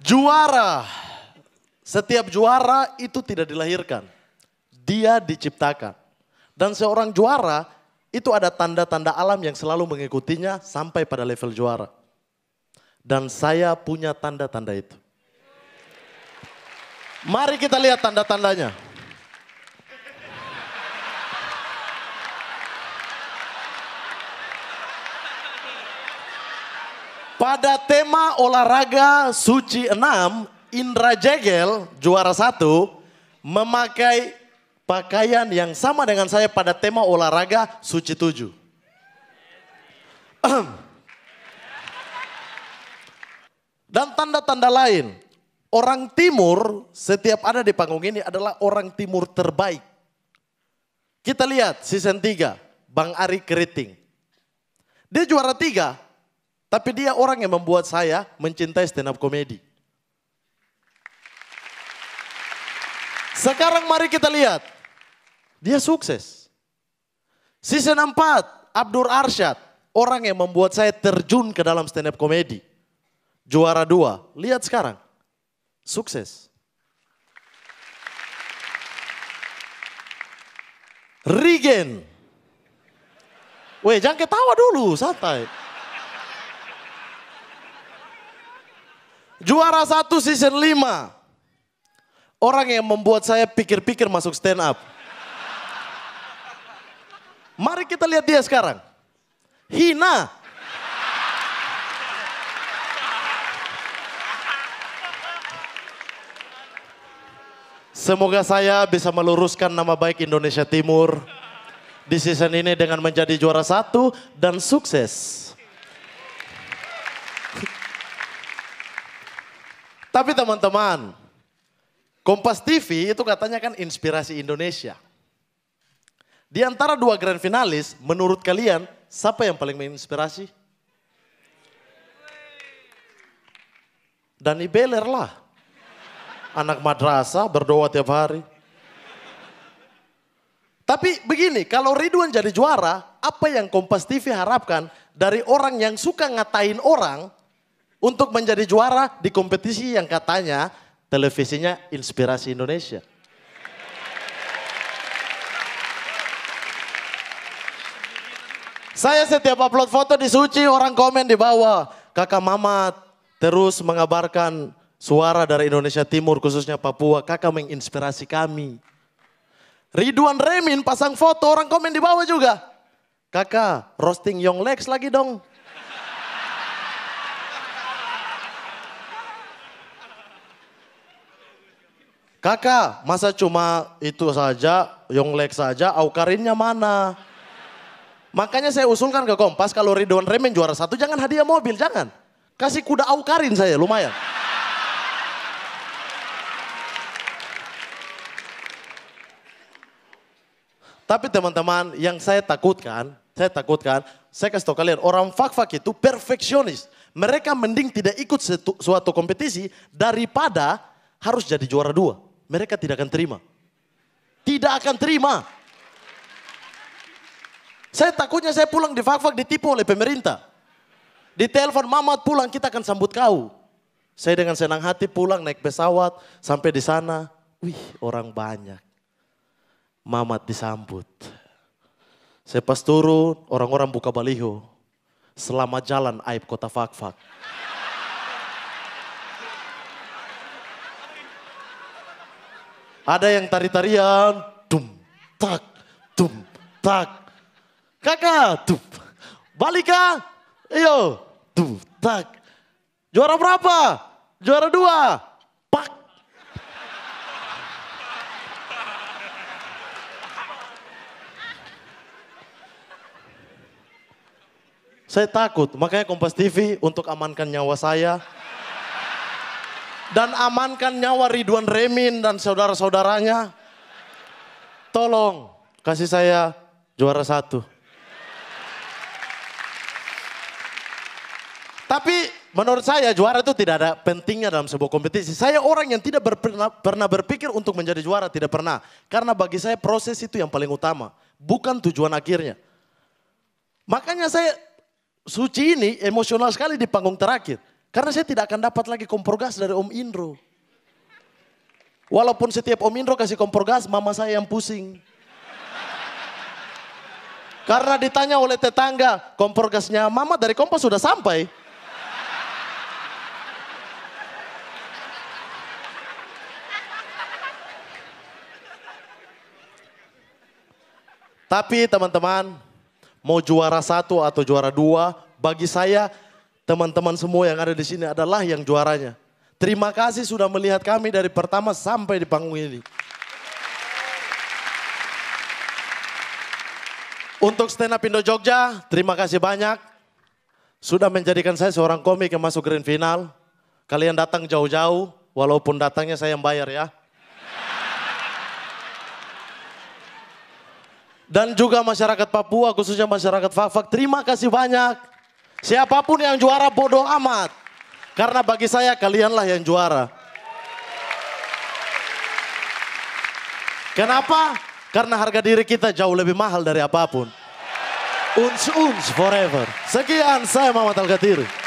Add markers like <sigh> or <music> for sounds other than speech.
Juara. Setiap juara itu tidak dilahirkan. Dia diciptakan. Dan seorang juara itu ada tanda-tanda alam yang selalu mengikutinya sampai pada level juara. Dan saya punya tanda-tanda itu. Mari kita lihat tanda-tandanya. Pada tema olahraga suci 6, Indra Jegel juara satu memakai pakaian yang sama dengan saya pada tema olahraga suci 7. <clears throat> Dan tanda-tanda lain. Orang timur setiap ada di panggung ini adalah orang timur terbaik. Kita lihat season 3, Bang Ari Keriting. Dia juara tiga, tapi dia orang yang membuat saya mencintai stand up komedi. Sekarang mari kita lihat. Dia sukses. Season 4, Abdur Arsyad. Orang yang membuat saya terjun ke dalam stand up komedi, Juara dua. Lihat sekarang. Sukses. Regen. Weh, jangan ketawa dulu, santai. Juara satu season lima Orang yang membuat saya pikir-pikir masuk stand up. Mari kita lihat dia sekarang. Hina. Semoga saya bisa meluruskan nama baik Indonesia Timur di season ini dengan menjadi juara satu dan sukses. Tapi teman-teman, Kompas TV itu katanya kan inspirasi Indonesia. Di antara dua grand finalis, menurut kalian siapa yang paling menginspirasi? Dani Beler lah. Anak madrasah berdoa tiap hari. Tapi begini, kalau Ridwan jadi juara, apa yang Kompas TV harapkan dari orang yang suka ngatain orang, untuk menjadi juara di kompetisi yang katanya televisinya inspirasi Indonesia. Saya setiap upload foto di Suci orang komen di bawah. Kakak Mama terus mengabarkan suara dari Indonesia Timur khususnya Papua. Kakak menginspirasi kami. Ridwan Remin pasang foto orang komen di bawah juga. Kakak roasting Young Lex lagi dong. Kakak, masa cuma itu saja, Yonglek saja, Aukarinnya mana? Makanya saya usulkan ke Kompas kalau Ridwan Remen juara satu jangan hadiah mobil, jangan. Kasih kuda Aukarin saya, lumayan. Tapi teman-teman, yang saya takutkan, saya takutkan, saya kasih tahu kalian, orang fak-fak itu perfeksionis. Mereka mending tidak ikut suatu kompetisi daripada harus jadi juara dua mereka tidak akan terima. Tidak akan terima. Saya takutnya saya pulang di Fakfak ditipu oleh pemerintah. Di telepon Mamat pulang kita akan sambut kau. Saya dengan senang hati pulang naik pesawat sampai di sana. Wih orang banyak. Mamat disambut. Saya pas turun orang-orang buka baliho. Selama jalan aib kota Fakfak. fak Ada yang tari-tarian, dum tak, dum tak. Kakak, dum. Balika, iyo, dum tak. Juara berapa? Juara dua. Pak. Saya takut, makanya Kompas TV untuk amankan nyawa saya dan amankan nyawa Ridwan Remin dan saudara-saudaranya. Tolong kasih saya juara satu. Tapi menurut saya juara itu tidak ada pentingnya dalam sebuah kompetisi. Saya orang yang tidak berpernah, pernah berpikir untuk menjadi juara, tidak pernah. Karena bagi saya proses itu yang paling utama, bukan tujuan akhirnya. Makanya saya suci ini emosional sekali di panggung terakhir. Karena saya tidak akan dapat lagi kompor gas dari Om Indro. Walaupun setiap Om Indro kasih kompor gas, mama saya yang pusing. Karena ditanya oleh tetangga, kompor gasnya mama dari kompor sudah sampai. Tapi teman-teman, mau juara satu atau juara dua, bagi saya teman-teman semua yang ada di sini adalah yang juaranya. Terima kasih sudah melihat kami dari pertama sampai di panggung ini. Untuk stand up Indo Jogja, terima kasih banyak. Sudah menjadikan saya seorang komik yang masuk grand final. Kalian datang jauh-jauh, walaupun datangnya saya yang bayar ya. Dan juga masyarakat Papua, khususnya masyarakat Fafak, terima kasih banyak. Siapapun yang juara bodoh amat. Karena bagi saya kalianlah yang juara. Kenapa? Karena harga diri kita jauh lebih mahal dari apapun. Uns-uns forever. Sekian saya Muhammad Al-Gatiri.